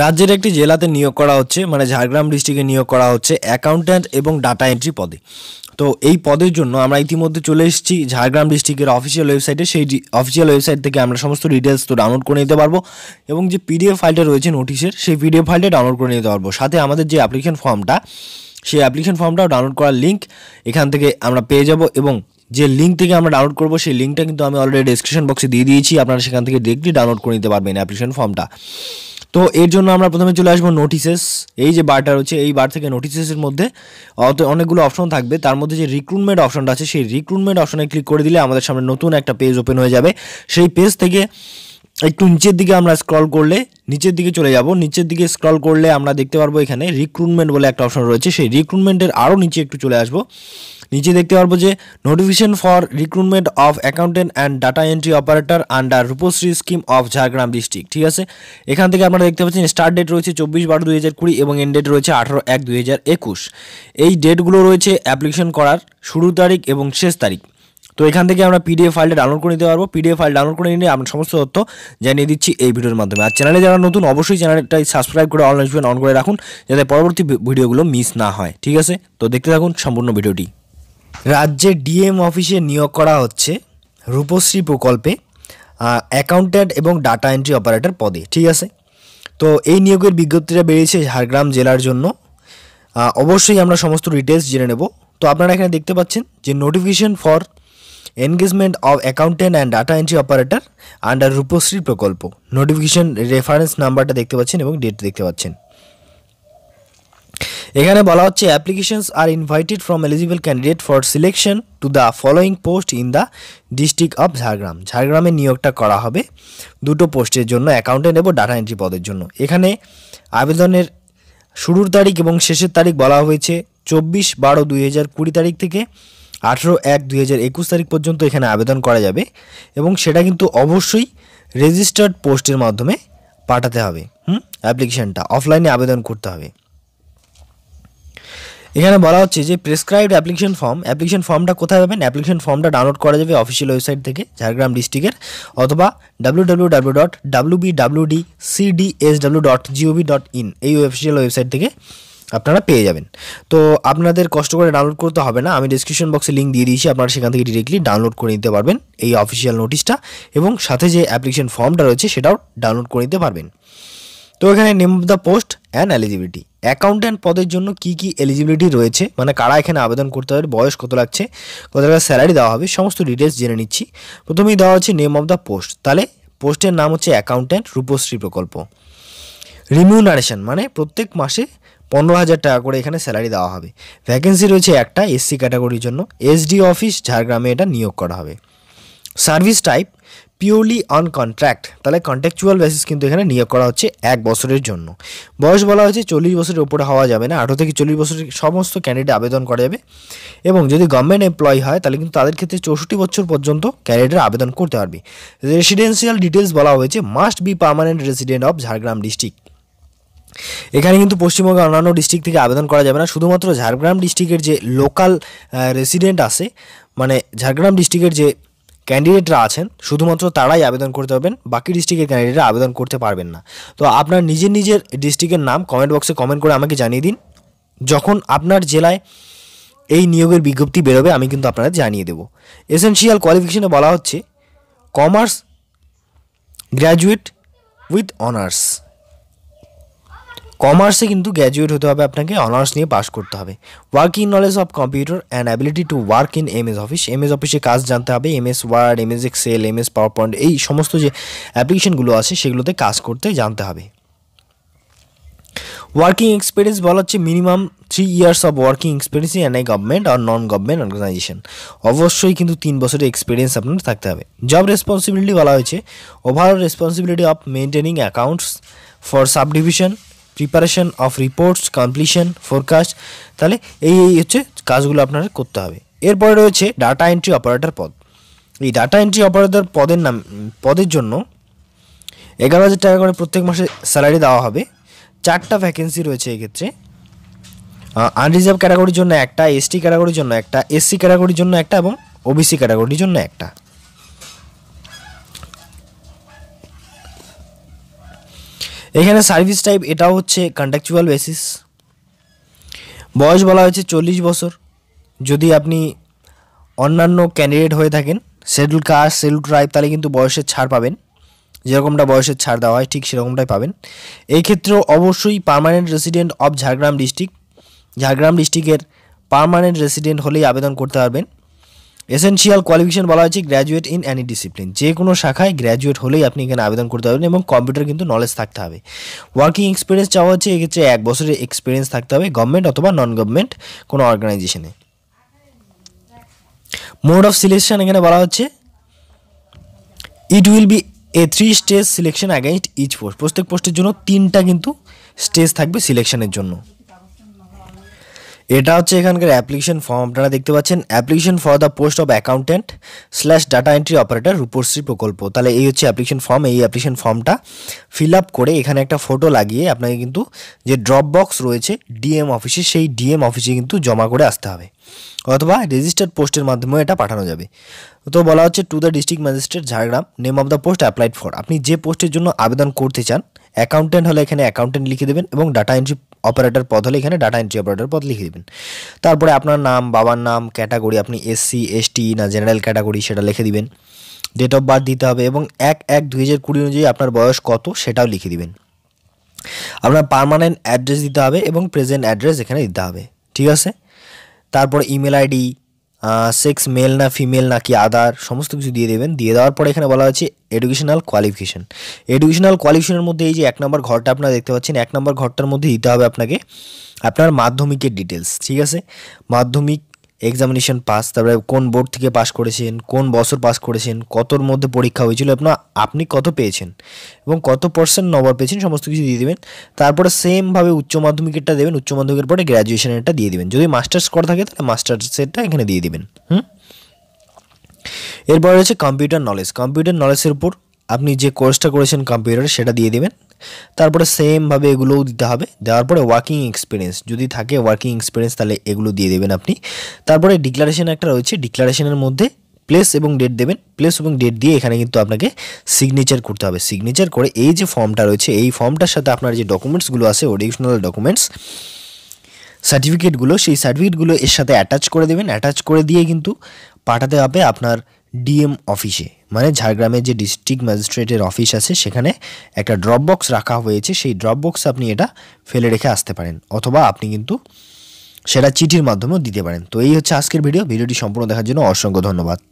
রাজ্যের একটি জেলাতে নিয়োগ করা হচ্ছে মানে ঝাড়গ্রাম ডিস্ট্রিক্টে নিয়োগ করা হচ্ছে অ্যাকাউন্ট্যান্ট এবং ডাটা এন্ট্রি পদে তো এই পদের জন্য আমরা ইতিমধ্যে চলে এসেছি ঝাড়গ্রাম ডিস্ট্রিক্টের অফিসিয়াল ওয়েবসাইটে সেই অফিসিয়াল ওয়েবসাইট থেকে আমরা সমস্ত ডিটেলস তো ডাউনলোড করে নিতে পারবো এবং যে পিডিএফ ফাইলটা রয়েছে নোটিশের সেই পিডিএফ ফাইলটা ডাউনলোড করে নিতে পারবো সাথে আমাদের যে অ্যাপ্লিকেশন ফর্মটা সেই অ্যাপ্লিকেশন ফর্মটাও ডাউনলোড করার লিঙ্ক এখান থেকে আমরা পেয়ে যাব এবং যে লিঙ্ক থেকে আমরা ডাউনলোড করবো সেই লিঙ্কটা কিন্তু আমি অলরেডি ডিসক্রিপশন বক্সে দিয়ে দিয়েছি আপনারা সেখান থেকে ডিরেক্টলি ডাউনলোড করে নিতে পারবেন অ্যাপ্লিকেশন ফর্মটা তো এর জন্য আমরা প্রথমে চলে আসবো নোটিসেস এই যে বারটা রয়েছে এই বার থেকে নোটিসেসের মধ্যে অনেকগুলো অপশন থাকবে তার মধ্যে যে রিক্রুটমেন্ট অপশনটা আছে সেই রিক্রুটমেন্ট অপশনে ক্লিক করে দিলে আমাদের সামনে নতুন একটা পেজ ওপেন হয়ে যাবে সেই পেজ থেকে একটু নিচের দিকে আমরা স্ক্রল করলে নিচের দিকে চলে যাব নিচের দিকে স্ক্রল করলে আমরা দেখতে পারবো এখানে রিক্রুটমেন্ট বলে একটা অপশন রয়েছে সেই রিক্রুটমেন্টের আরও নিচে একটু চলে আসবো নিচে দেখতে পারবো যে notification for recruitment of accountant and data entry operator under Rupashree scheme of Jhargram district ঠিক আছে এখান থেকে আপনারা দেখতে পাচ্ছেন স্টার্ট ডেট রয়েছে চব্বিশ বারো দুই হাজার কুড়ি এবং এন্ড ডেট রয়েছে আঠারো এক দুই হাজার একুশ এই ডেটগুলো রয়েছে অ্যাপ্লিকেশন করার শুরু তারিখ এবং শেষ তারিখ তো এখান থেকে আমরা পিডিএফ ফাইলটা ডাউনলোড করে নিতে পারবো পিডিএফ ফাইল ডাউনলোড করে নিয়ে আমরা সমস্ত তথ্য জানিয়ে দিচ্ছি এই ভিডিওর মাধ্যমে আর চ্যানেলে যারা নতুন অবশ্যই চ্যানেলটাই সাবস্ক্রাইব করে অনলাইন নোটিফিকেশন অন করে রাখুন যাতে পরবর্তী ভিডিওগুলো মিস না হয় ঠিক আছে তো দেখতে থাকুন সম্পূর্ণ ভিডিওটি রাজ্যে ডিএম অফিসে নিয়োগ করা হচ্ছে রূপশ্রী প্রকল্পে অ্যাকাউন্ট্যান্ট এবং ডাটা এন্ট্রি অপারেটর পদে ঠিক আছে তো এই নিয়োগের বিজ্ঞপ্তিটা বেরিয়েছে ঝাড়গ্রাম জেলার জন্য অবশ্যই আমরা সমস্ত ডিটেলস জেনে নেব তো আপনারা এখানে দেখতে পাচ্ছেন যে notification for engagement of accountant and data entry operator under Rupashree প্রকল্প নোটিফিকেশন রেফারেন্স নাম্বারটা দেখতে পাচ্ছেন এবং ডেট দেখতে পাচ্ছেন এখানে বলা হচ্ছে applications are invited from eligible candidate for selection to the following post in the district of Jhargram ঝাড়গ্রামে নিয়োগটা করা হবে দুটো পোস্টের জন্য অ্যাকাউন্টেন্ট এবং ডাটা এন্ট্রি পদের জন্য এখানে আবেদনের শুরুর তারিখ এবং শেষের তারিখ বলা হয়েছে চব্বিশ বারো দুই হাজার কুড়ি তারিখ থেকে আঠেরো এক দুই তারিখ পর্যন্ত এখানে আবেদন করা যাবে এবং সেটা কিন্তু অবশ্যই রেজিস্টার্ড পোস্টের মাধ্যমে পাঠাতে হবে হুম অ্যাপ্লিকেশানটা অফলাইনে আবেদন করতে হবে এখানে বলা হচ্ছে যে প্রেসক্রাইবড অ্যাপ্লিকেশন ফর্ম অ্যাপ্লিকেশন ফর্মটা কোথায় পাবেন অ্যাপ্লিকেশন ফর্মটা ডাউনলোড করা যাবে অফিসিয়াল ওয়েবসাইট থেকে ঝাড়গ্রাম ডিস্ট্রিক্টের অথবা W dot W B D dot dot in এই অফিসিয়াল ওয়েবসাইট থেকে আপনারা পেয়ে যাবেন তো আপনাদের কষ্ট করে ডাউনলোড করতে হবে না আমি ডিসক্রিপশন বক্সে লিঙ্ক দিয়ে দিয়েছি আপনারা সেখান থেকে ডিরেক্টলি ডাউনলোড করে নিতে পারবেন এই অফিসিয়াল নোটিশটা এবং সাথে যে অ্যাপ্লিকেশন ফর্মটা রয়েছে সেটাও ডাউনলোড করে নিতে পারবেন তো এখানে name of the post and eligibility accountant পদের জন্য কি কি এলিজিবিলিটি রয়েছে মানে কারা এখানে আবেদন করতে হবে বয়স কত লাগছে কত টাকা স্যালারি দেওয়া হবে সমস্ত ডিটেলস জেনে নিচ্ছি প্রথমেই দেওয়া হচ্ছে নেম অফ দ্য পোস্ট তাহলে পোস্টের নাম হচ্ছে অ্যাকাউন্ট্যান্ট রূপশ্রী প্রকল্প রিমিউনারেশন মানে প্রত্যেক মাসে পনেরো হাজার টাকা করে এখানে স্যালারি দেওয়া হবে ভ্যাকেন্সি রয়েছে একটা এসসি ক্যাটাগরির জন্য এসডি অফিস ঝাড়গ্রামে এটা নিয়োগ করা হবে service type purely on contract তাহলে কন্ট্রাকচুয়াল বেসিস কিন্তু এখানে নিয়োগ করা হচ্ছে এক বছরের জন্য বয়স বলা হয়েছে চল্লিশ বছরের উপরে হওয়া যাবে না আঠেরো থেকে চল্লিশ বছরের সমস্ত ক্যান্ডিডেট আবেদন করা যাবে এবং যদি গভর্নমেন্ট এমপ্লয়ি হয় তাহলে কিন্তু তাদের ক্ষেত্রে চৌষট্টি বছর পর্যন্ত ক্যান্ডিডেট আবেদন করতে পারবে রেসিডেন্সিয়াল ডিটেলস বলা হয়েছে must be permanent resident of Jhargram district এখানে কিন্তু পশ্চিমবঙ্গের অন্যান্য ডিস্ট্রিক্ট থেকে আবেদন করা যাবে না শুধুমাত্র ঝাড়গ্রাম ডিস্ট্রিক্টের যে লোকাল রেসিডেন্ট আছে মানে ঝাড়গ্রাম ডিস্ট্রিক্টের যে ক্যান্ডিডেটরা আছেন শুধুমাত্র তারাই আবেদন করতে পারবেন বাকি ডিস্ট্রিক্টের ক্যান্ডিডেটরা আবেদন করতে পারবেন না তো আপনার নিজের নিজের ডিস্ট্রিক্টের নাম কমেন্ট বক্সে কমেন্ট করে আমাকে জানিয়ে দিন যখন আপনার জেলায় এই নিয়োগের বিজ্ঞপ্তি বেরোবে আমি কিন্তু আপনাদের জানিয়ে দেব এসেন্সিয়াল কোয়ালিফিকেশনে বলা হচ্ছে কমার্স গ্র্যাজুয়েট উইথ অনার্স কমার্সে কিন্তু গ্র্যাজুয়েট হতে হবে আপনাকে অনার্স নিয়ে পাস করতে হবে working knowledge of computer and ability to work in M S office M S অফিসে কাজ জানতে হবে M S word M S excel M S power point এই সমস্ত যে অ্যাপ্লিকেশনগুলো আছে সেগুলোতে কাজ করতে জানতে হবে ওয়ার্কিং এক্সপিরিয়েন্স বলা হচ্ছে minimum three years of working experience in a government or non government organisation অবশ্যই কিন্তু তিন বছরের এক্সপিরিয়েন্স আপনার থাকতে হবে জব রেসপন্সিবিলিটি বলা হয়েছে overall responsibility of maintaining accounts for subdivision preparation of reports completion forecast তাহলে এই এই হচ্ছে কাজগুলো আপনারা করতে হবে এরপরে রয়েছে ডাটা এন্ট্রি অপারেটর পদ এই ডাটা এন্ট্রি অপারেটর পদের নাম পদের জন্য এগারো হাজার টাকা করে প্রত্যেক মাসে স্যালারি দেওয়া হবে চারটা ভ্যাকেন্সি রয়েছে এক্ষেত্রে আনরিজার্ভ ক্যাটাগরির জন্য একটা এসটি ক্যাটাগরির জন্য একটা এসসি ক্যাটাগরির জন্য একটা এবং ওবিসি ক্যাটাগরির জন্য একটা এখানে সার্ভিস টাইপ এটাও হচ্ছে কন্ট্রাকচুয়াল বেসিস বয়স বলা হয়েছে চল্লিশ বছর যদি আপনি অন্যান্য ক্যান্ডিডেট হয়ে থাকেন শেডুল কাস্ট শেডুল ট্রাইব তাহলে কিন্তু বয়সের ছাড় পাবেন যেরকমটা বয়সের ছাড় দেওয়া হয় ঠিক সেরকমটাই পাবেন এই ক্ষেত্রেও অবশ্যই permanent resident of Jhargram district Jhargram ডিস্ট্রিক্টের পার্মানেন্ট রেসিডেন্ট হলেই আবেদন করতে পারবেন এসেন্সিয়াল কোয়ালিফিকেশন বলা হয়েছে গ্র্যাজুয়েট ইন অ্যানি ডিসিপ্লিন যে কোনো শাখায় গ্র্যাজুয়েট হলেই আপনি এখানে আবেদন করতে পারবেন এবং কম্পিউটার কিন্তু নলেজ থাকতে হবে ওয়ার্কিং এক্সপিরিয়েন্স চাওয়া হচ্ছে এক্ষেত্রে এক বছরের এক্সপিরিয়েন্স থাকতে হবে গভর্নমেন্ট অথবা নন গভর্নমেন্ট কোনো অর্গানাইজেশনে মোড অফ সিলেকশন এখানে বলা হচ্ছে it will be a three stage selection against each post প্রত্যেক পোস্টের জন্য তিনটা কিন্তু স্টেজ থাকবে সিলেকশনের জন্য এটা হচ্ছে এখানকার অ্যাপ্লিকেশন ফর্ম আপনারা দেখতে পাচ্ছেন application for the post of accountant slash data entry operator Rupashree প্রকল্প তাহলে এই হচ্ছে অ্যাপ্লিকেশন ফর্ম এই অ্যাপ্লিকেশন ফর্মটা ফিল আপ করে এখানে একটা ফটো লাগিয়ে আপনাকে কিন্তু যে ড্রপ বক্স রয়েছে ডিএম অফিসে সেই ডিএম অফিসে কিন্তু জমা করে আসতে হবে অথবা রেজিস্টার্ড পোস্টের মাধ্যমে এটা পাঠানো যাবে তো বলা হচ্ছে to the district magistrate Jhargram name of the post applied for আপনি যে পোস্টের জন্য আবেদন করতে চান অ্যাকাউন্টেন্ট হলে এখানে অ্যাকাউন্টেন্ট লিখে দেবেন এবং ডাটা এন্ট্রি অপারেটর পদ হলে এখানে ডাটা এন্ট্রি অপারেটর পদ লিখে দেবেন তারপরে আপনার নাম বাবার নাম ক্যাটাগরি আপনি এসসি এসটি না জেনারেল ক্যাটাগরি সেটা লিখে দিবেন ডেট অফ বার্থ দিতে হবে এবং এক এক দুই হাজার কুড়ি অনুযায়ী আপনার বয়স কত সেটাও লিখে দিবেন আপনার পারমানেন্ট অ্যাড্রেস দিতে হবে এবং প্রেজেন্ট অ্যাড্রেস এখানে দিতে হবে ঠিক আছে তারপর ইমেল আইডি সেক্স মেল না ফিমেল না কি আদার সমস্ত কিছু দিয়ে দেবেন দিয়ে দেওয়ার পরে এখানে বলা হয়েছে এডুকেশনাল কোয়ালিফিকেশান এডুকেশনাল কোয়ালিফিকেশনের মধ্যে এই যে এক নম্বর ঘরটা আপনারা দেখতে পাচ্ছেন এক নম্বর ঘরটার মধ্যে দিতে হবে আপনাকে আপনার মাধ্যমিকের ডিটেলস ঠিক আছে মাধ্যমিক এক্সামিনেশন পাস তারপরে কোন বোর্ড থেকে পাস করেছেন কোন বছর পাস করেছেন কতর মধ্যে পরীক্ষা হয়েছিল আপনার আপনি কত পেয়েছেন এবং কত পার্সেন্ট নম্বর পেয়েছেন সমস্ত কিছু দিয়ে দেবেন তারপরে সেমভাবে উচ্চ মাধ্যমিকেরটা দেবেন উচ্চ মাধ্যমিকের পরে গ্র্যাজুয়েশনেরটা দিয়ে দেবেন যদি মাস্টার্স করা থাকে তাহলে মাস্টার্সেরটা এখানে দিয়ে দেবেন হুম এরপর রয়েছে কম্পিউটার নলেজ কম্পিউটার নলেজের উপর আপনি যে কোর্সটা করেছেন কম্পিউটার সেটা দিয়ে দেবেন তারপরে সেমভাবে এগুলোও দিতে হবে দেওয়ার পরে ওয়ার্কিং এক্সপিরিয়েন্স যদি থাকে ওয়ার্কিং এক্সপিরিয়েন্স তাহলে এগুলো দিয়ে দেবেন আপনি তারপরে ডিক্লারেশন একটা রয়েছে ডিক্লারেশনের মধ্যে প্লেস এবং ডেট দেবেন প্লেস এবং ডেট দিয়ে এখানে কিন্তু আপনাকে সিগনেচার করতে হবে সিগনেচার করে এই যে ফর্মটা রয়েছে এই ফর্মটার সাথে আপনার যে ডকুমেন্টসগুলো আছে অডিশনাল ডকুমেন্টস সার্টিফিকেটগুলো সেই সার্টিফিকেটগুলো এর সাথে অ্যাটাচ করে দেবেন অ্যাটাচ করে দিয়ে কিন্তু পাঠাতে হবে আপনার ডিএম অফিসে মানে ঝাড়গ্রামে যে ডিস্ট্রিক্ট ম্যাজিস্ট্রেটের অফিস আছে সেখানে একটা ড্রপ বক্স রাখা হয়েছে সেই ড্রপ বক্স আপনি এটা ফেলে রেখে আসতে পারেন অথবা আপনি কিন্তু সেটা চিঠির মাধ্যমেও দিতে পারেন তো এই হচ্ছে আজকের ভিডিও ভিডিওটি সম্পূর্ণ দেখার জন্য অসংখ্য ধন্যবাদ